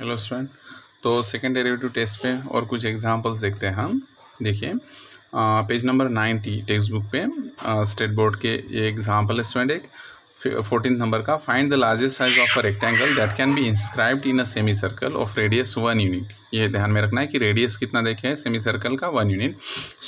hello student तो second derivative test पे और कुछ एग्जांपल्स देखते हैं हम देखिए page number ninety text book पे स्टेट बोर्ड के ये एग्जांपल है स्टूडेंट एक फोर्टीन नंबर का find the largest size of a rectangle that can be inscribed in a semi circle of radius one unit ये ध्यान में रखना है कि रेडियस कितना देखे सेमी सर्कल का one unit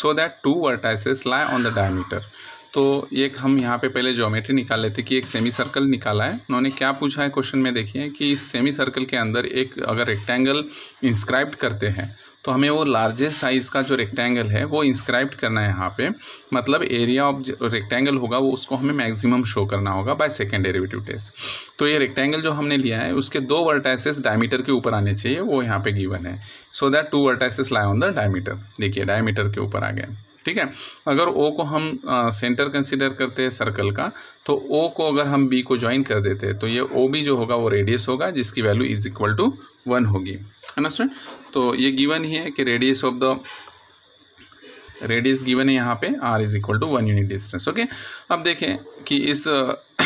so that two vertices lie on the diameter तो एक हम यहाँ पे पहले ज्योमेट्री निकाल लेते कि एक सेमी सर्कल निकाला है उन्होंने क्या पूछा है क्वेश्चन में देखिए कि इस सेमी सर्कल के अंदर एक अगर रेक्टेंगल इंस्क्राइब्ड करते हैं तो हमें वो लार्जेस्ट साइज़ का जो रेक्टेंगल है वो इंस्क्राइब करना है यहाँ पे मतलब एरिया ऑफ रेक्टेंगल होगा वो उसको हमें मैक्सिमम शो करना होगा बाय सेकेंड डेरिवेटिव टेस्ट तो ये रेक्टेंगल जो हमने लिया है उसके दो वर्टाइसेस डायमीटर के ऊपर आने चाहिए वो यहाँ पे गिवन है so that two vertices lie on the diameter देखिए डायमीटर के ऊपर आ गए ठीक है अगर ओ को हम सेंटर कंसिडर करते हैं सर्कल का तो ओ को अगर हम बी को ज्वाइन कर देते हैं तो ये ओ बी जो होगा वो रेडियस होगा जिसकी value is equal to one होगी है स्टूडेंट तो ये गिवन ही है कि radius of the radius given है यहाँ पे R is equal to one unit distance okay अब देखें कि इस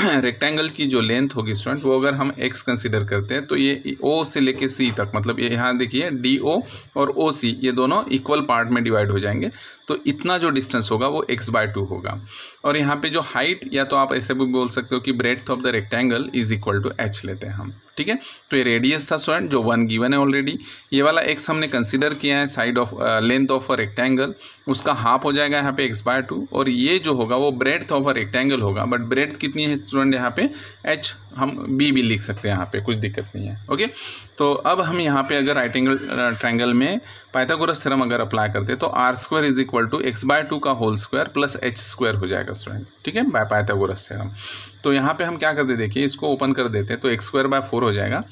रेक्टेंगल की जो लेंथ होगी स्टूडेंट वो अगर हम एक्स कंसिडर करते हैं तो ये ओ से लेके सी तक मतलब ये यहाँ देखिए डी ओ और ओ सी ये दोनों इक्वल पार्ट में डिवाइड हो जाएंगे तो इतना जो डिस्टेंस होगा वो एक्स बाय टू होगा और यहाँ पे जो हाइट या तो आप ऐसे भी बोल सकते हो कि breadth of the rectangle is equal to H लेते हैं हम ठीक है तो ये रेडियस था स्टूडेंट जो वन गिवन है ऑलरेडी ये वाला एक्स हमने कंसिडर किया है side of length of a rectangle उसका हाफ हो जाएगा यहाँ पे एक्स बाय टू और ये जो होगा वो ब्रेथ ऑफ अ रेक्टेंगल होगा बट ब्रेथ कितनी है स्टूडेंट यहाँ पे एच हम बी भी लिख सकते हैं यहाँ पे कुछ दिक्कत नहीं है ओके तो अब हम यहाँ पे अगर राइट एंगल ट्रैंगल में पाइथागोरस थ्योरम अगर अप्लाई करते तो R square is equal to X by two का whole square plus H square हो जाएगा स्टूडेंट ठीक है बाय पाइथागोरस थ्योरम तो यहाँ पे हम क्या करते देखिए इसको ओपन कर देते हैं तो एक्स स्क्वायर बाय फोर हो जाएगा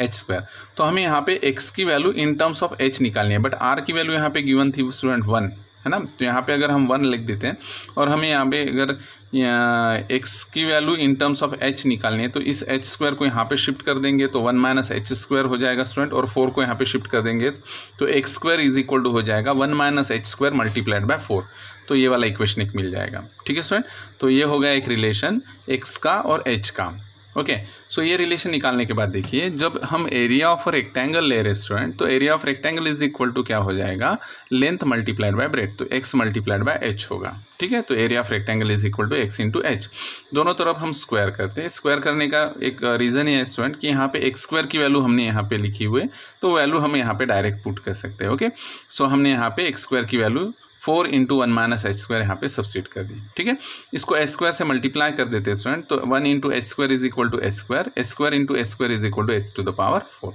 एच स्क्वायर तो हमें यहाँ पे एक्स की value in terms of H निकालनी है बट आर की वैल्यू यहाँ पे गिवन थी स्टूडेंट वन है ना तो यहाँ पे अगर हम वन लिख देते हैं और हमें यहाँ पे अगर एक्स की value in terms of H निकालनी है तो इस एच स्क्वायर को यहाँ पे शिफ्ट कर देंगे तो वन माइनस एच स्क्वायर हो जाएगा स्टूडेंट और फोर को यहाँ पे शिफ्ट कर देंगे तो X square is equal to हो जाएगा one minus H square multiplied by four तो ये वाला इक्वेशन एक मिल जाएगा ठीक है स्टूडेंट तो ये होगा एक रिलेशन एक्स का और एच का ओके सो ये रिलेशन निकालने के बाद देखिए जब हम एरिया ऑफ रेक्टेंगल ले रेस्टोरेंट तो area of rectangle is equal to क्या हो जाएगा लेंथ मल्टीप्लाइड बाय ब्रेड तो एक्स मल्टीप्लाइड बाय एच होगा ठीक है तो area of rectangle is equal to X into H दोनों तरफ हम स्क्वायर करते हैं स्क्वायर करने का एक रीज़न uh, है स्टूडेंट कि यहाँ पे एक्स स्क्वायर की वैल्यू हमने यहाँ पे लिखी हुई तो वैल्यू हम यहाँ पे डायरेक्ट पुट कर सकते हैं ओके सो हमने यहाँ पे एक्स स्क्वायर की value four into one minus H square यहाँ पे सब्सिट कर दी ठीक है इसको एच स्क्वायर से मल्टीप्लाई कर देते हैं स्टूडेंट तो one into H square is equal to H square H square into H square is equal to H to the power four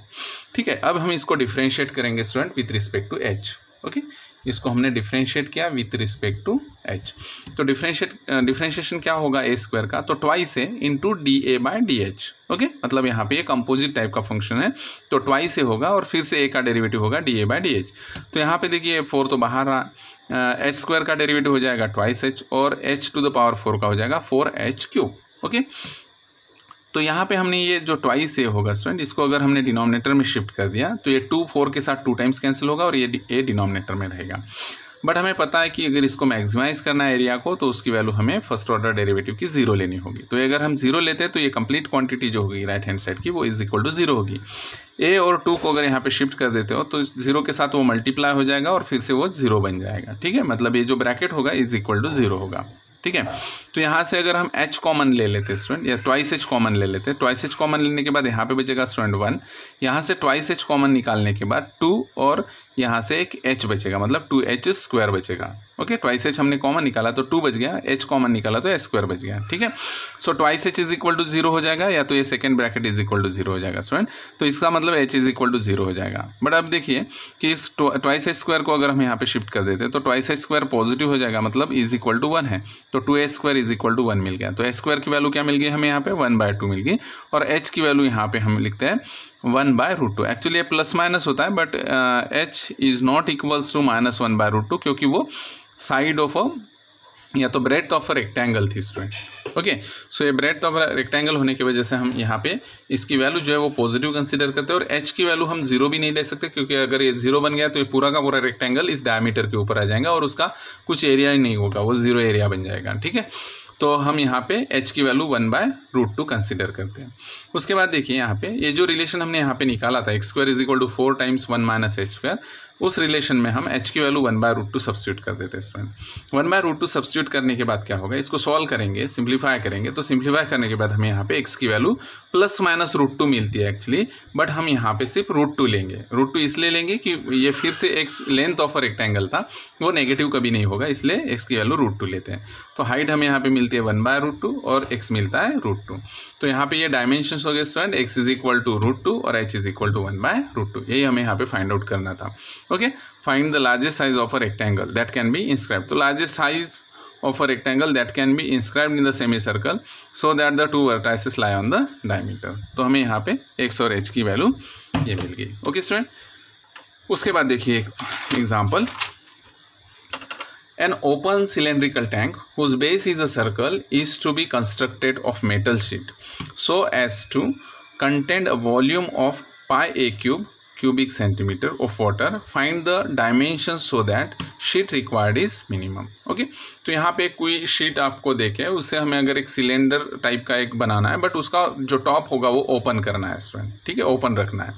ठीक है अब हम इसको डिफ्रेंशिएट करेंगे student with respect to H okay इसको हमने डिफ्रेंशिएट किया विथ रिस्पेक्ट टू एच तो डिफ्रेंशिएट डिफ्रेंशिएशन क्या होगा ए स्क्वायर का तो twice A into D A by D H okay मतलब यहाँ पे एक कंपोजिट टाइप का फंक्शन है तो ट्वाइस ए होगा और फिर से ए का डेरिवेटिव होगा D A by D H तो यहाँ पे देखिए फोर तो बाहर रहा एच स्क्वायर का डेरिवेटिव हो जाएगा ट्वाइस एच और H to the power four का हो जाएगा फोर एच क्यूब ओके तो यहाँ पे हमने ये जो ट्वाइस ए होगा स्टूडेंट इसको अगर हमने डिनोमिनेटर में शिफ्ट कर दिया तो ये टू फोर के साथ टू टाइम्स कैंसिल होगा और ये ए डिनोमिनेटर में रहेगा बट हमें पता है कि अगर इसको मैक्सिमाइज करना है एरिया को तो उसकी वैल्यू हमें फर्स्ट ऑर्डर डेरिवेटिव की जीरो लेनी होगी तो अगर हम जीरो लेते हैं तो ये कंप्लीट क्वांटिटी जो होगी राइट हैंड साइड की वो इज इक्वल टू जीरो होगी ए और टू को अगर यहाँ पे शिफ्ट कर देते हो तो जीरो के साथ वो मल्टीप्लाई हो जाएगा और फिर से वो जीरो बन जाएगा ठीक है मतलब ये जो ब्रैकेट होगा इज इक्वल टू जीरो होगा ठीक है तो यहाँ से अगर हम एच कॉमन ले लेते स्टूडेंट या ट्वाइस एच कॉमन ले लेते ट्वाइस एच कॉमन लेने के बाद यहाँ पे बचेगा स्टूडेंट वन यहाँ से ट्वाइस एच कॉमन निकालने के बाद टू और यहाँ से एक एच बचेगा मतलब टू एच स्क्वायर बचेगा ओके ट्वाइस एच हमने कॉमन निकाला तो टू बच गया एच कॉमन निकाला तो एस स्क्वायर बच गया ठीक है so twice H is equal to zero हो जाएगा या तो ये second bracket is equal to zero हो जाएगा स्टूडेंट तो इसका मतलब H is equal to zero हो जाएगा बट अब देखिए कि इस ट्वाइस एच स्क्वायर को अगर हम यहाँ पे शिफ्ट कर देते तो ट्वाइस एच स्क्वायर पॉजिटिव हो जाएगा मतलब इज इक्वल टू वन है तो two H square is equal to one मिल गया तो एस स्क्वायर की वैल्यू क्या मिल गई हमें यहाँ पे वन बाय टू मिल गई और एच की वैल्यू यहाँ पे हम लिखते हैं one by root two actually ये प्लस माइनस होता है but H is not equals to minus one by root two क्योंकि वो साइड ऑफ अ या तो ब्रेड ऑफ अ रेक्टेंगल थी स्टूडेंट ओके सो ये ब्रेड ऑफ रेक्टेंगल होने की वजह से हम यहाँ पे इसकी वैल्यू जो है वो पॉजिटिव कंसीडर करते हैं और एच की वैल्यू हम जीरो भी नहीं ले सकते क्योंकि अगर ये जीरो बन गया तो ये पूरा का पूरा रेक्टेंगल इस डायमीटर के ऊपर आ जाएगा और उसका कुछ एरिया ही नहीं होगा वो जीरो एरिया बन जाएगा ठीक है तो हम यहाँ पे h की value one by root two consider करते हैं उसके बाद देखिए यहाँ पे ये यह जो रिलेशन हमने यहाँ पे निकाला था X square is equal to four times one minus H square उस रिलेशन में हम एच की value one by root two substitute कर देते हैं student one by root two substitute करने के बाद क्या होगा इसको सॉल्व करेंगे सिंप्लीफाई करेंगे तो सिंप्लीफाई करने के बाद हमें यहाँ पे एक्स की value plus minus root two मिलती है एक्चुअली बट हम यहाँ पे सिर्फ रूट टू लेंगे रूट टू इसलिए लेंगे कि ये फिर से X length of a rectangle था वो नेगेटिव कभी नहीं होगा इसलिए एक्स की वैल्यू रूट टू लेते हैं तो हाइट हमें यहाँ पर मिलती है वन बाय रूट टू और एक्स मिलता है रूट टू तो यहाँ पे ये डायमेंशन हो गए student X is equal to root two और H is equal to one by root two यही हमें यहाँ पर फाइंड आउट करना था okay find the largest size of a rectangle that can be inscribe तो largest size of a rectangle that can be inscribe in the semi circle so that the two vertices lie on the diameter तो हमें यहाँ पे x और h की value ये मिल गई okay student उसके बाद देखिए एक example an open cylindrical tank whose base is a circle is to be constructed of metal sheet so as to contain volume of pi a cube cubic centimetre of water find the dimension so that sheet required is minimum okay तो यहाँ पे कोई sheet आपको देखे उससे हमें अगर एक सिलेंडर टाइप का एक बनाना है बट उसका जो टॉप होगा वो ओपन करना है स्टूडेंट ठीक है ओपन रखना है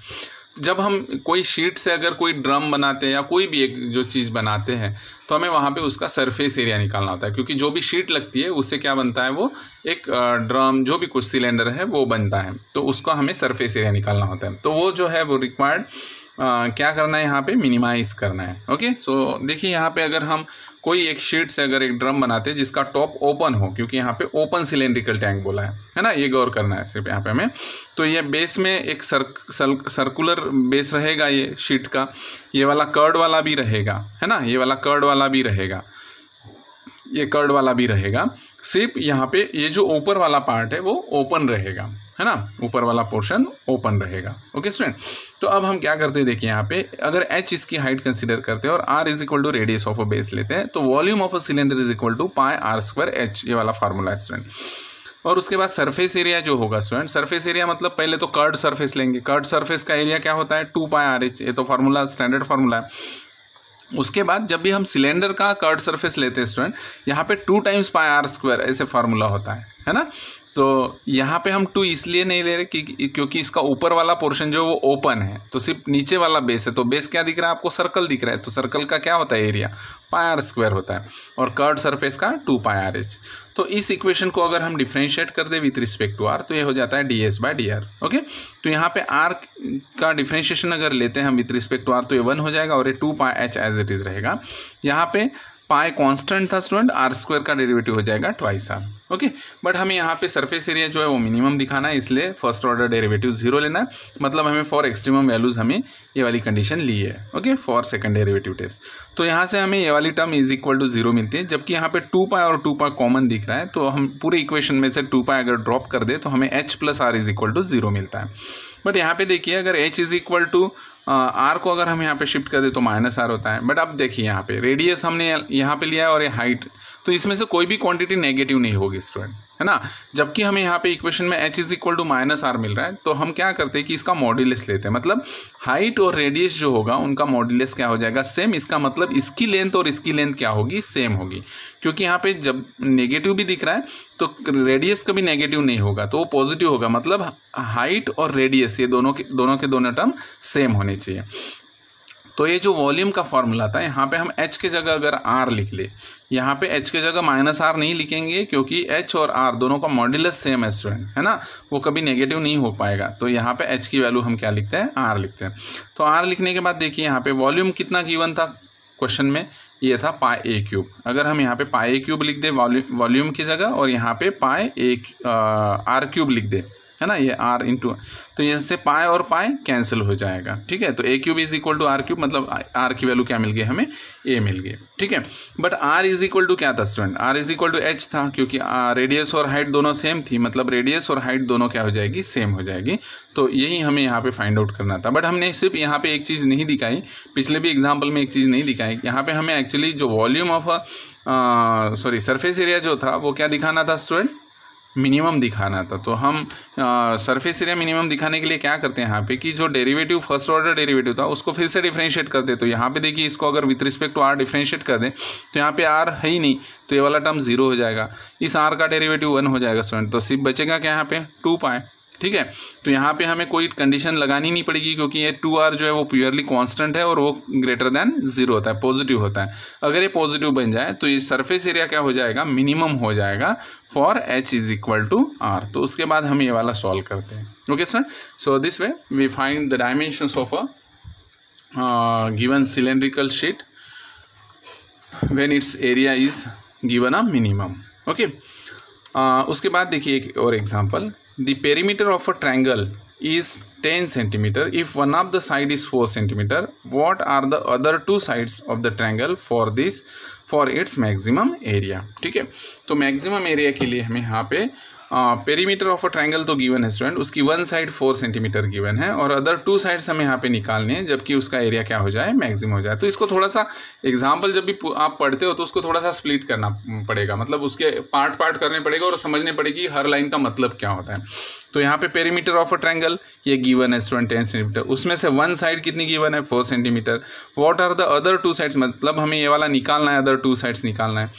जब हम कोई शीट से अगर कोई ड्रम बनाते हैं या कोई भी एक जो चीज़ बनाते हैं तो हमें वहाँ पे उसका सरफेस एरिया निकालना होता है क्योंकि जो भी शीट लगती है उससे क्या बनता है वो एक ड्रम जो भी कुछ सिलेंडर है वो बनता है तो उसका हमें सरफेस एरिया निकालना होता है तो वो जो है वो रिक्वायर्ड क्या करना है यहाँ पर मिनिमाइज़ करना है ओके सो देखिए यहाँ पर अगर हम कोई एक शीट से अगर एक ड्रम बनाते जिसका टॉप ओपन हो क्योंकि यहाँ पे ओपन सिलेंड्रिकल टैंक बोला है है ना ये गौर करना है सिर्फ यहाँ पे हमें तो ये बेस में एक सर्क, सर्क सर्कुलर बेस रहेगा ये शीट का ये वाला कर्ड वाला भी रहेगा है ना ये वाला कर्ड वाला भी रहेगा ये कर्ड वाला भी रहेगा सिर्फ यहाँ पे ये जो ऊपर वाला पार्ट है वो ओपन रहेगा है ना ऊपर वाला पोर्शन ओपन रहेगा ओके स्टूडेंट तो अब हम क्या करते हैं देखिए यहाँ पे अगर एच इसकी हाइट कंसिडर करते हैं और R is equal to radius of a base लेते हैं तो volume of a cylinder is equal to pi R square H ये वाला फार्मूला है स्टूडेंट और उसके बाद सरफेस एरिया जो होगा स्टूडेंट सरफेस एरिया मतलब पहले तो कर्ड सर्फेस लेंगे कर्ड सर्फेस का एरिया क्या होता है टू पाए आर एच ये तो फार्मूला स्टैंडर्ड फार्मूला है उसके बाद जब भी हम सिलेंडर का कर्ड सरफेस लेते हैं स्टूडेंट यहाँ पे two times pi R square ऐसे फार्मूला होता है है ना तो यहाँ पे हम टू इसलिए नहीं ले रहे कि क्योंकि इसका ऊपर वाला पोर्शन जो है वो ओपन है तो सिर्फ नीचे वाला बेस है तो बेस क्या दिख रहा है आपको सर्कल दिख रहा है तो सर्कल का क्या होता है एरिया पाई आर स्क्वायर होता है और कर्ड सरफेस का टू पाई आर एच तो इस इक्वेशन को अगर हम डिफ्रेंशिएट कर दे विथ रिस्पेक्ट टू आर तो ये हो जाता है D S by D R okay तो यहाँ पर आर का डिफ्रेंशिएशन अगर लेते हैं हम विथ रिस्पेक्ट टू आर तो ये वन हो जाएगा और ये two pi H as it is रहेगा यहाँ पर पाए कांस्टेंट था स्टूडेंट आर स्क्वायर का डेरिवेटिव हो जाएगा ट्वाइस आर ओके बट हमें यहाँ पे सरफेस एरिया जो है वो मिनिमम दिखाना है इसलिए फर्स्ट ऑर्डर डेरिवेटिव जीरो लेना है मतलब हमें फॉर एक्सट्रीमम वैल्यूज हमें ये वाली कंडीशन ली है okay for second derivative test तो यहाँ से हमें ये वाली term is equal to zero मिलती है जबकि यहाँ पे टू पाए और टू पाए कॉमन दिख रहा है तो हम पूरे इक्वेशन में से टू पाए अगर ड्रॉप कर दे तो हमें H plus R is equal to zero मिलता है बट यहाँ पे देखिए अगर H is equal to R को अगर हम यहाँ पे शिफ्ट कर दें तो माइनस आर होता है बट अब देखिए यहाँ पे रेडियस हमने यहाँ पे लिया है और ये हाइट तो इसमें से कोई भी क्वांटिटी नेगेटिव नहीं होगी स्टूडेंट है ना जबकि हमें यहाँ पे इक्वेशन में H is equal to minus R मिल रहा है तो हम क्या करते हैं कि इसका मॉड्यूलस लेते हैं मतलब हाइट और रेडियस जो होगा उनका मॉड्यूलस क्या हो जाएगा सेम इसका मतलब इसकी लेंथ और इसकी लेंथ क्या होगी सेम होगी क्योंकि यहाँ पे जब नेगेटिव भी दिख रहा है तो रेडियस कभी नेगेटिव नहीं होगा तो वो पॉजिटिव होगा मतलब हाइट और रेडियस ये दोनों के दोनों के दोनों टर्म सेम होने आनी चाहिए तो ये जो वॉल्यूम का फॉर्मूला था यहाँ पे हम एच के जगह अगर आर लिख ले यहाँ पे एच के जगह माइनस आर नहीं लिखेंगे क्योंकि एच और आर दोनों का मॉड्यूलस सेम है स्टूडेंट है ना वो कभी नेगेटिव नहीं हो पाएगा तो यहाँ पे एच की वैल्यू हम क्या लिखते हैं आर लिखते हैं तो आर लिखने के बाद देखिए यहाँ पे वॉल्यूम कितना गिवन था क्वेश्चन में ये था पाए ए क्यूब अगर हम यहाँ पे पाए ए क्यूब लिख दें वॉल्यूम की जगह और यहाँ पे पाए ए आर क्यूब लिख दें है ना ये आर इंटू तो यहाँ से पाए और पाए कैंसिल हो जाएगा ठीक है तो A cube is equal to R cube मतलब आर की वैल्यू क्या मिल गई हमें ए मिल गई ठीक है but R is equal to क्या था student R is equal to H था क्योंकि रेडियस और हाइट दोनों सेम थी मतलब रेडियस और हाइट दोनों क्या हो जाएगी सेम हो जाएगी तो यही हमें यहाँ पे फाइंड आउट करना था बट हमने सिर्फ यहाँ पे एक चीज़ नहीं दिखाई पिछले भी एग्जाम्पल में एक चीज़ नहीं दिखाई यहाँ पर हमें एक्चुअली जो volume of sorry surface area जो था वो क्या दिखाना था स्टूडेंट मिनिमम दिखाना था तो हम सरफेस एरिया मिनिमम दिखाने के लिए क्या करते हैं यहाँ पे कि जो डेरिवेटिव फर्स्ट ऑर्डर डेरिवेटिव था उसको फिर से डिफ्रेंशिएट कर दे तो यहाँ पे देखिए इसको अगर with respect to R differentiate कर दें तो यहाँ पे आर है ही नहीं तो ये वाला टर्म जीरो हो जाएगा इस आर का डेरीवेटिव वन हो जाएगा स्टूडेंट तो सिर्फ बचेगा क्या यहाँ पे टू पाए ठीक है तो यहाँ पे हमें कोई कंडीशन लगानी नहीं पड़ेगी क्योंकि ये टू आर जो है वो प्योरली कांस्टेंट है और वो ग्रेटर देन जीरो होता है पॉजिटिव होता है अगर ये पॉजिटिव बन जाए तो ये सरफेस एरिया क्या हो जाएगा मिनिमम हो जाएगा for H is equal to R तो उसके बाद हम ये वाला सॉल्व करते हैं okay sir so this way we find the dimension of a given cylindrical sheet when its area is given a minimum okay उसके बाद देखिए एक और example the perimeter of a triangle is 10 centimeter if one of the side is 4 centimeter what are the other two sides of the triangle for this for its maximum area ठीक है तो maximum area के लिए हमें यहाँ पे perimeter of a triangle तो given है स्टूडेंट उसकी one side four centimetre given है और अदर टू साइड्स हमें यहाँ पे निकालने हैं जबकि उसका एरिया क्या हो जाए मैक्सिमम हो जाए तो इसको थोड़ा सा एग्जाम्पल जब भी आप पढ़ते हो तो उसको थोड़ा सा स्प्लिट करना पड़ेगा मतलब उसके पार्ट पार्ट करने पड़ेगा और समझने पड़ेगी हर लाइन का मतलब क्या होता है तो यहाँ पे पेरीमीटर ऑफ अ ट्रैंगल ये गिवन है स्टूडेंट टेन सेंटीमीटर उसमें से वन साइड कितनी गिवन है four centimetre what are the other two sides मतलब हमें ये वाला निकालना है अदर टू साइड्स निकालना है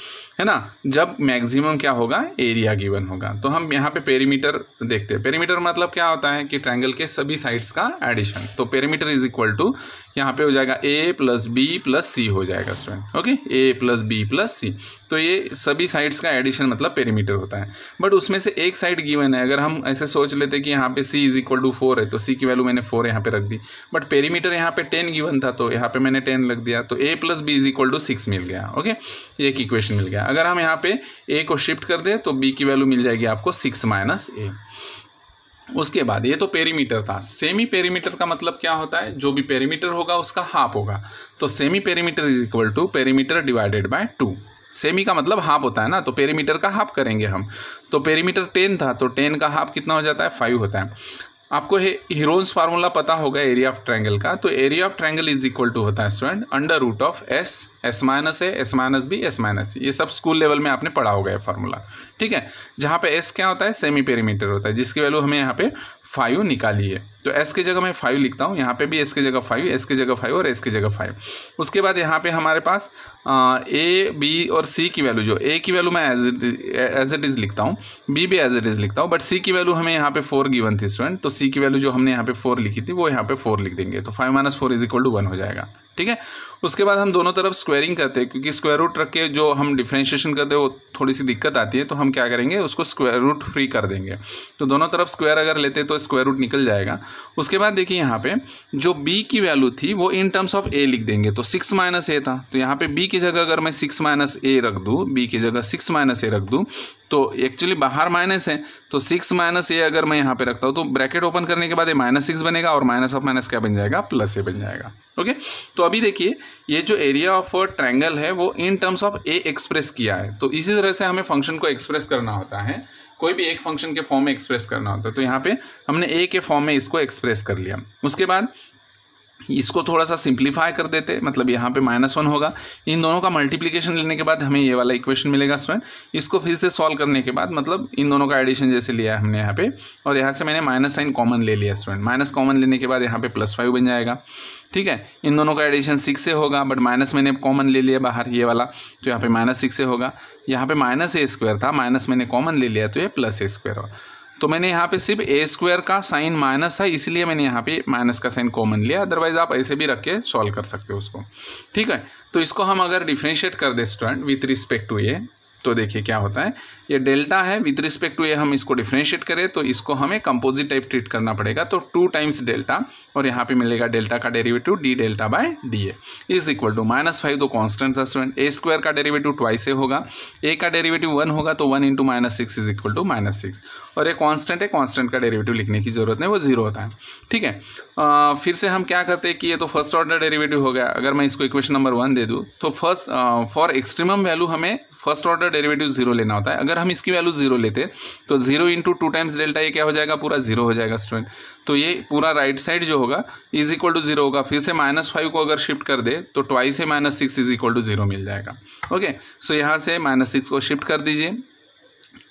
है ना जब मैक्सिमम क्या होगा एरिया गिवन होगा तो हम यहाँ पे पेरीमीटर देखते हैं पेरीमीटर मतलब क्या होता है कि ट्रायंगल के सभी साइड्स का एडिशन तो पेरीमीटर इज इक्वल टू यहाँ पे हो जाएगा A plus B plus C हो जाएगा student okay A plus B plus C तो ये सभी साइड्स का एडिशन मतलब पेरीमीटर होता है बट उसमें से एक साइड गिवन है अगर हम ऐसे सोच लेते कि यहाँ पे C is equal to four है तो सी की वैल्यू मैंने फोर यहाँ पे रख दी बट पेरीमीटर यहाँ पे टेन गिवन था तो यहाँ पे मैंने टेन लग दिया तो A plus B is equal to six मिल गया ओके एक इक्वेशन मिल गया अगर हम यहाँ पे ए को शिफ्ट कर दें तो बी की वैल्यू मिल जाएगी आपको सिक्स माइनस ए उसके बाद ये तो पेरीमीटर था सेमी पेरीमीटर का मतलब क्या होता है जो भी पेरीमीटर होगा उसका हाफ होगा तो semi perimeter is equal to perimeter divided by two semi का मतलब हाफ होता है ना तो पेरीमीटर का हाफ करेंगे हम तो पेरीमीटर टेन था तो टेन का हाफ कितना हो जाता है फाइव होता है आपको हीरोन्स फार्मूला पता होगा एरिया ऑफ ट्रायंगल का तो area of triangle is equal to होता है student under root of S S minus A S minus B S minus ये सब स्कूल लेवल में आपने पढ़ा होगा ये फार्मूला ठीक है जहाँ पे एस क्या होता है सेमी पेरीमीटर होता है जिसकी वैल्यू हमें यहाँ पे फाइव निकाली है तो एस की जगह मैं फाइव लिखता हूँ यहाँ पे भी एस की जगह फाइव एस की जगह फाइव और एस की जगह फाइव उसके बाद यहाँ पे हमारे पास ए बी और सी की वैल्यू जो ए की वैल्यू मैं एज इट इज़ लिखता हूँ बी भी एज इट इज़ लिखता हूँ बट सी की वैल्यू हमें यहाँ पे फोर गिवन थी स्टूडेंट तो सी की वैल्यू जो हमने यहाँ पे फोर लिखी थी वो यहाँ पे फोर लिख देंगे तो five minus four is equal to one हो जाएगा ठीक है उसके बाद हम दोनों तरफ स्क्वायरिंग करते हैं क्योंकि स्क्वायर रूट रख के जो हम डिफ्रेंशिएशन करते हैं वो थोड़ी सी दिक्कत आती है तो हम क्या करेंगे उसको स्क्वायर रूट फ्री कर देंगे तो दोनों तरफ स्क्वायर अगर लेते तो स्क्वायर रूट निकल जाएगा उसके बाद देखिए यहाँ पे जो b की वैल्यू थी वो इन टर्म्स ऑफ a लिख देंगे तो सिक्स माइनस ए था तो यहाँ पे b की जगह अगर मैं सिक्स माइनस ए रख दूँ b की जगह सिक्स माइनस ए रख दूँ तो एक्चुअली बाहर माइनस है तो सिक्स माइनस ए अगर मैं यहाँ पे रखता हूँ तो ब्रैकेट ओपन करने के बाद ये माइनस सिक्स बनेगा और माइनस ऑफ माइनस क्या बन जाएगा प्लस ए बन जाएगा ओके तो अभी देखिए ये जो एरिया ऑफ ट्रैंगल है वो in terms of A express किया है तो इसी तरह से हमें फंक्शन को एक्सप्रेस करना होता है कोई भी एक फंक्शन के फॉर्म में एक्सप्रेस करना होता है तो यहाँ पे हमने ए के फॉर्म में इसको एक्सप्रेस कर लिया उसके बाद इसको थोड़ा सा सिंप्लीफाई कर देते मतलब यहाँ पे माइनस वन होगा इन दोनों का मल्टीप्लिकेशन लेने के बाद हमें ये वाला इक्वेशन मिलेगा स्टूडेंट इसको फिर से सॉल्व करने के बाद मतलब इन दोनों का एडिशन जैसे लिया है हमने यहाँ पे और यहाँ से मैंने माइनस साइन कॉमन ले लिया स्टूडेंट माइनस कॉमन लेने के बाद यहाँ पे प्लस फाइव बन जाएगा ठीक है इन दोनों का एडिशन सिक्स से होगा बट माइनस मैंने कॉमन ले लिया बाहर ये वाला तो यहाँ पे माइनस सिक्स से होगा यहाँ पे माइनस ए स्क्वायर था माइनस मैंने कॉमन ले लिया तो ये प्लस ए स्क्वायर होगा तो मैंने यहाँ पे सिर्फ ए स्क्वायर का साइन माइनस था इसलिए मैंने यहाँ पे माइनस का साइन कॉमन लिया अदरवाइज आप ऐसे भी रख के सॉल्व कर सकते हो उसको ठीक है तो इसको हम अगर डिफ्रेंशिएट कर दें student with respect to A तो देखिए क्या होता है ये डेल्टा है विद रिस्पेक्ट टू ये हम इसको डिफ्रेंशिएट करें तो इसको हमें कंपोजिट टाइप ट्रीट करना पड़ेगा तो टू टाइम्स डेल्टा और यहाँ पे मिलेगा डेल्टा का derivative D delta by D A is equal to minus five तो कॉन्स्टेंट था स्टूडेंट ए स्क्वायर का डेरिवेटिव ट्वाइस ए होगा ए का डेरिवेटिव वन होगा तो one into minus six is equal to minus six और ये कॉन्स्टेंट है कॉन्स्टेंट का डेरिवेटिव लिखने की जरूरत नहीं वो जीरो होता है ठीक है फिर से हम क्या करते हैं कि ये तो फर्स्ट ऑर्डर डेरिवेटिव हो गया अगर मैं इसको इक्वेशन नंबर वन दे दूँ तो फर्स्ट फॉर एक्सट्रीमम वैल्यू हमें फर्स्ट ऑर्डर डेरिवेटिव जीरो लेना होता है अगर हम इसकी वैल्यू जीरो लेते तो zero into two times delta ये क्या हो जाएगा पूरा जीरो हो जाएगा स्टूडेंट तो ये पूरा राइट साइड जो होगा इज इक्वल टू जीरो होगा फिर से माइनस फाइव को अगर शिफ्ट कर दे तो ट्वाइस है minus six is equal to zero मिल जाएगा ओके सो यहाँ से माइनस सिक्स को शिफ्ट कर दीजिए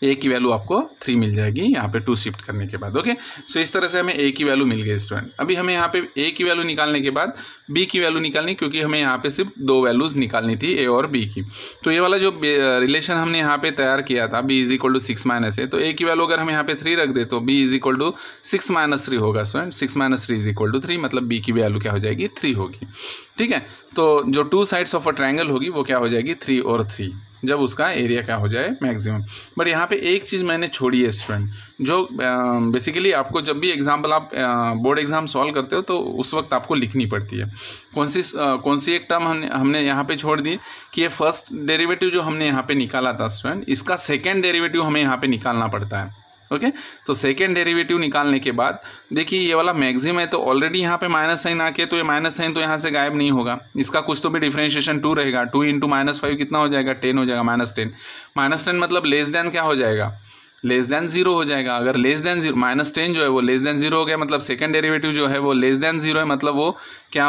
ए की वैल्यू आपको थ्री मिल जाएगी यहाँ पे टू शिफ्ट करने के बाद ओके सो इस तरह से हमें ए की वैल्यू मिल गई स्टूडेंट अभी हमें यहाँ पे ए की वैल्यू निकालने के बाद बी की वैल्यू निकालनी क्योंकि हमें यहाँ पे सिर्फ दो वैल्यूज़ निकालनी थी ए और बी की तो ये वाला जो रिलेशन हमने यहाँ पे तैयार किया था B is equal to six minus A तो ए की वैल्यू अगर हम यहाँ पे थ्री रख दे तो B is equal to six minus three होगा student six minus three is equal to three मतलब बी की वैल्यू क्या हो जाएगी थ्री होगी ठीक है तो जो two sides of a triangle होगी वो क्या हो जाएगी थ्री और थ्री जब उसका एरिया क्या हो जाए मैक्सिमम बट यहाँ पे एक चीज़ मैंने छोड़ी है स्टूडेंट जो बेसिकली आपको जब भी एग्ज़ाम्पल आप बोर्ड एग्ज़ाम सॉल्व करते हो तो उस वक्त आपको लिखनी पड़ती है कौन सी कौन सी एक टर्म हमने हमने यहाँ पे छोड़ दी कि ये फर्स्ट डेरिवेटिव जो हमने यहाँ पे निकाला था स्टूडेंट इसका सेकेंड डेरीवेटिव हमें यहाँ पर निकालना पड़ता है ओके तो सेकेंड डेरिवेटिव निकालने के बाद देखिए ये वाला मैक्सिम है तो ऑलरेडी यहाँ पे माइनस साइन आके तो ये माइनस साइन तो यहाँ से गायब नहीं होगा इसका कुछ तो भी डिफ्रेंशिएशन टू रहेगा टू इंटू माइनस फाइव कितना हो जाएगा टेन हो जाएगा माइनस टेन माइनस टेन मतलब लेस देन क्या हो जाएगा लेस देन जीरो हो जाएगा अगर less than zero minus ten जो है वो लेस देन जीरो हो गया मतलब सेकंड डेरिवेटिव जो है वो लेस देन जीरो है मतलब वो क्या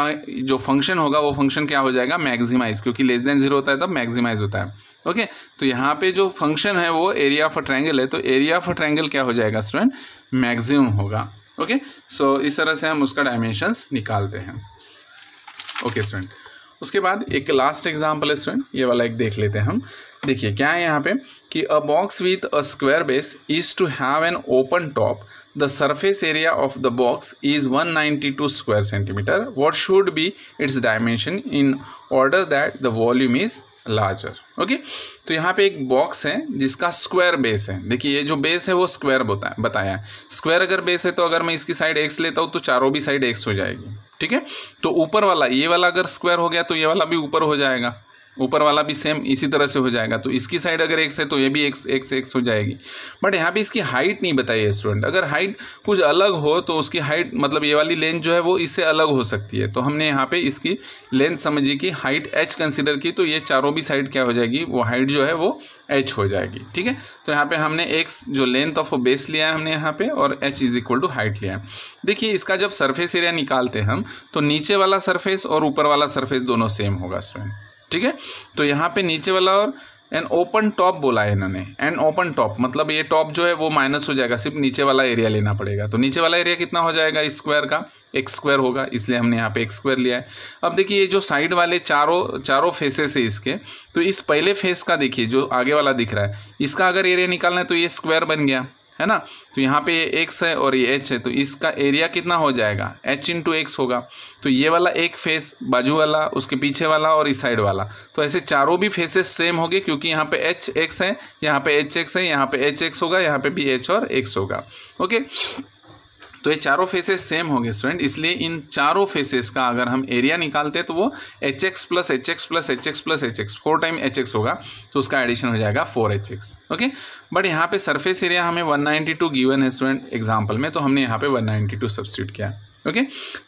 जो फंक्शन होगा वो फंक्शन क्या हो जाएगा मैक्सिमाइज क्योंकि लेस देन जीरो होता है तब मैक्सिमाइज होता है ओके तो यहाँ पे जो फंक्शन है वो एरिया ऑफ अ ट्रैंगल है तो एरिया ऑफ अ ट्रैंगल क्या हो जाएगा स्टूडेंट मैक्सिमम होगा ओके सो so, इस तरह से हम उसका डायमेंशंस निकालते हैं ओके स्टूडेंट उसके बाद एक लास्ट एग्जाम्पल है स्टूडेंट ये वाला एक देख लेते हैं हम देखिए क्या है यहाँ पे कि a box with a square base is to have an open top the surface area of the box is 192 square centimetre what should be its dimension in order that the volume is larger okay तो यहाँ पे एक box है जिसका square base है देखिए ये जो बेस है वो स्क्वायर बताया बताया स्क्वायर अगर बेस है तो अगर मैं इसकी साइड एक्स लेता हूँ तो चारों भी साइड एक्स हो जाएगी ठीक है तो ऊपर वाला ये वाला अगर स्क्वायर हो गया तो ये वाला भी ऊपर हो जाएगा ऊपर वाला भी सेम इसी तरह से हो जाएगा तो इसकी साइड अगर एक्स है तो ये भी एक्स एक्स एक्स हो जाएगी बट यहाँ पे इसकी हाइट नहीं बताई है स्टूडेंट अगर हाइट कुछ अलग हो तो उसकी हाइट मतलब ये वाली लेंथ जो है वो इससे अलग हो सकती है तो हमने यहाँ पे इसकी लेंथ समझी कि हाइट एच कंसिडर की तो ये चारों भी साइड क्या हो जाएगी वो हाइट जो है वो एच हो जाएगी ठीक है तो यहाँ पर हमने एक्स जो लेंथ ऑफ बेस लिया है हमने यहाँ पर और H is equal to height लिया है देखिए इसका जब सर्फेस एरिया निकालते हैं हम तो नीचे वाला सर्फेस और ऊपर वाला सर्फेस दोनों सेम होगा स्टूडेंट ठीक है तो यहाँ पे नीचे वाला और एंड ओपन टॉप बोला है इन्होंने एंड ओपन टॉप मतलब ये टॉप जो है वो माइनस हो जाएगा सिर्फ नीचे वाला एरिया लेना पड़ेगा तो नीचे वाला एरिया कितना हो जाएगा स्क्वायर का एक स्क्वायर होगा इसलिए हमने यहाँ पे एक स्क्वायर लिया है अब देखिए ये जो साइड वाले चारों चारों फेसेस है इसके तो इस पहले फेस का देखिए जो आगे वाला दिख रहा है इसका अगर एरिया निकालना है तो ये स्क्वायर बन गया है ना तो यहाँ पे ये एक्स है और ये एच है तो इसका एरिया कितना हो जाएगा एच इन टू एक्स होगा तो ये वाला एक फेस बाजू वाला उसके पीछे वाला और इस साइड वाला तो ऐसे चारों भी फेसेस सेम होंगे क्योंकि यहाँ पे एच एक्स है यहाँ पे एच एक्स है यहाँ पे एच एक्स होगा यहाँ पे भी एच और एक्स होगा ओके तो ये चारों फेसेस सेम होंगे स्टूडेंट इसलिए इन चारों फेसेस का अगर हम एरिया निकालते तो वो H X plus H X plus H X plus H X four time H X होगा तो उसका एडिशन हो जाएगा four H X okay but यहाँ पे सरफेस एरिया हमें वन नाइन्टी टू गिवन है स्टूडेंट एग्जाम्पल में तो हमने यहाँ पे वन नाइन्टी टू सब्सिट्यूट किया ओके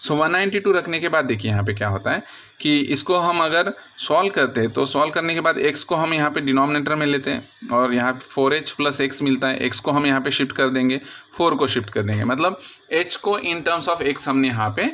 सो 192 रखने के बाद देखिए यहाँ पे क्या होता है कि इसको हम अगर सॉल्व करते हैं तो सॉल्व करने के बाद एक्स को हम यहाँ पे डिनोमिनेटर में लेते हैं और यहाँ फोर एच प्लस एक्स मिलता है एक्स को हम यहाँ पे शिफ्ट कर देंगे फोर को शिफ्ट कर देंगे मतलब एच को इन टर्म्स ऑफ एक्स हमने यहाँ पे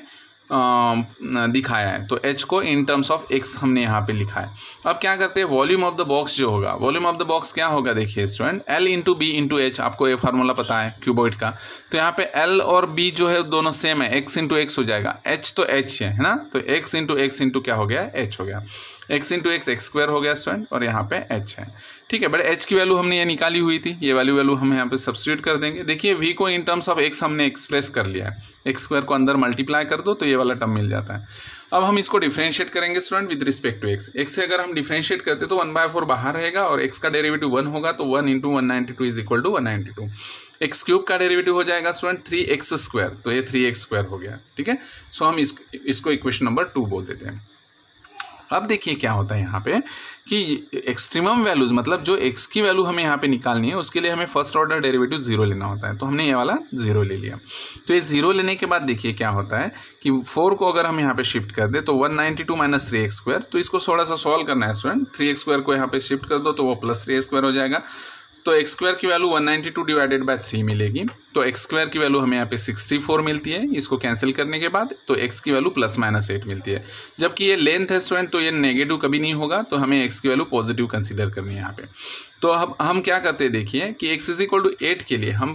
दिखाया है तो एच को इन टर्म्स ऑफ एक्स हमने यहाँ पे लिखा है अब क्या करते हैं वॉल्यूम ऑफ द बॉक्स जो होगा वॉल्यूम ऑफ द बॉक्स क्या होगा देखिए student L into B into H आपको ये फार्मूला पता है क्यूबोइड का तो यहाँ पे एल और बी जो है दोनों सेम है एक्स इंटू एक्स हो जाएगा एच तो एच है ना तो एक्स इंटू एक्स इंटू क्या हो गया एच हो गया X into X X square हो गया स्टूडेंट और यहाँ पे एच है ठीक है बट एच की वैल्यू हमने ये निकाली हुई थी ये वैल्यू वैल्यू हम यहाँ पे सब्सिट्यूट कर देंगे देखिए वी को इन टर्म्स ऑफ एक्स हमने एक्सप्रेस कर लिया है एक्स स्क्वायर को अंदर मल्टीप्लाई कर दो तो ये वाला टर्म मिल जाता है अब हम इसको डिफ्रेंशिएट करेंगे student with respect to X X से अगर हम डिफ्रेंशिएट करते तो वन बाय फोर बाहर रहेगा और एक्स का डेरिवेटिव वन होगा तो one into one ninety two is equal to one ninety two X cube का डेरिवेटिव हो जाएगा स्टूडेंट थ्री एक्स स्क्वायर तो ये थ्री एक्स स्क्वायर हो गया ठीक है सो हम इस, इसको इक्वेशन नंबर टू बोल देते हैं अब देखिए क्या होता है यहाँ पे कि एक्सट्रीमम वैल्यूज़ मतलब जो एक्स की वैल्यू हमें यहाँ पे निकालनी है उसके लिए हमें फर्स्ट ऑर्डर डेरिवेटिव ज़ीरो लेना होता है तो हमने ये वाला ज़ीरो ले लिया तो ये ज़ीरो लेने के बाद देखिए क्या होता है कि फोर को अगर हम यहाँ पे शिफ्ट कर दे तो one ninety two minus three X square तो इसको थोड़ा सा सॉल्व करना है स्टूडेंट थ्री एक्स स्क्वायर को यहाँ पे शिफ्ट कर दो तो वो प्लस थ्री एक्स स्क्वायर हो जाएगा तो एक्स स्क्वायर की value one ninety two divided by three मिलेगी तो एक्स स्क्वायर की वैल्यू हमें यहाँ पे सिक्सटी फोर मिलती है इसको कैंसिल करने के बाद तो एक्स की वैल्यू प्लस माइनस एट मिलती है जबकि ये लेंथ है स्टूडेंट तो ये नेगेटिव कभी नहीं होगा तो हमें एक्स की वैल्यू पॉजिटिव कंसिडर करनी है यहाँ पे तो अब हम क्या करते हैं देखिए कि X is equal to eight के लिए हम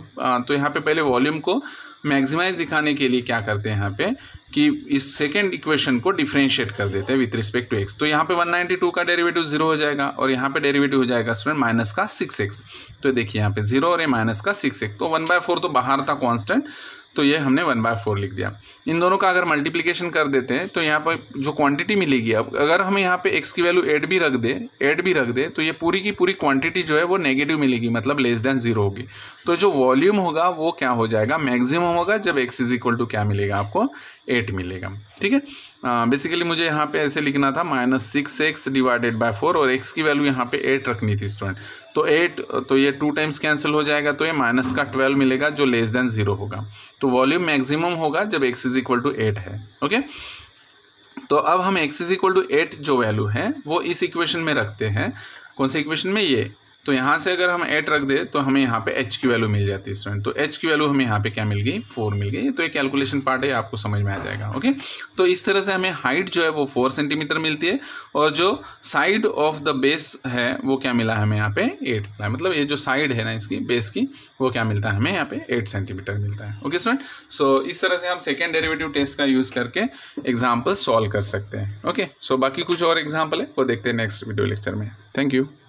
तो यहाँ पे पहले वॉल्यूम को मैक्सिमाइज दिखाने के लिए क्या करते हैं यहाँ पे कि इस सेकेंड इक्वेशन को डिफ्रेंशिएट कर देते हैं विथ रिस्पेक्ट टू एक्स तो यहाँ पे 192 का डेरिवेटिव जीरो हो जाएगा और यहाँ पे डेरिवेटिव हो जाएगा स्टूडेंट माइनस का सिक्स एक्स तो देखिए यहाँ पे जीरो और ये माइनस का सिक्स एक्स तो वन बाय फोर तो बाहर था कांस्टेंट तो ये हमने वन बाय फोर लिख दिया इन दोनों का अगर मल्टीप्लिकेशन कर देते हैं तो यहाँ पर जो क्वांटिटी मिलेगी अब अगर हम यहाँ पे एक्स की वैल्यू एड भी रख दे एड भी रख दे तो ये पूरी की पूरी क्वांटिटी जो है वो नेगेटिव मिलेगी मतलब लेस देन जीरो होगी तो जो वॉल्यूम होगा वो क्या हो जाएगा मैक्सिमम होगा जब एक्स इज इक्वल टू क्या मिलेगा आपको एट मिलेगा ठीक है बेसिकली मुझे यहाँ पे ऐसे लिखना था minus six X divided by four और एक्स की वैल्यू यहाँ पे एट रखनी थी स्टूडेंट तो एट तो ये टू टाइम्स कैंसिल हो जाएगा तो ये माइनस का ट्वेल्व मिलेगा जो लेस देन ज़ीरो होगा तो वॉल्यूम मैक्सिमम होगा जब X is equal to eight है ओके तो अब हम X is equal to eight जो वैल्यू है वो इस इक्वेशन में रखते हैं कौन से इक्वेशन में ये तो यहाँ से अगर हम एट रख दे तो हमें यहाँ पे एच की वैल्यू मिल जाती है स्टूडेंट तो एच की वैल्यू हमें यहाँ पे क्या मिल गई फोर मिल गई तो ये कैलकुलेशन पार्ट है आपको समझ में आ जाएगा ओके तो इस तरह से हमें हाइट जो है वो फोर सेंटीमीटर मिलती है और जो साइड ऑफ द बेस है वो क्या मिला हमें यहाँ पे एट मिला मतलब ये जो साइड है ना इसकी बेस की वो क्या मिलता है हमें यहाँ पे एट सेंटीमीटर मिलता है ओके स्टूडेंट सो इस तरह से हम सेकेंड डेरेवेटिव टेस्ट का यूज़ करके एग्जाम्पल सॉल्व कर सकते हैं ओके सो बाकी कुछ और एग्जाम्पल है वो देखते हैं नेक्स्ट वीडियो लेक्चर में थैंक यू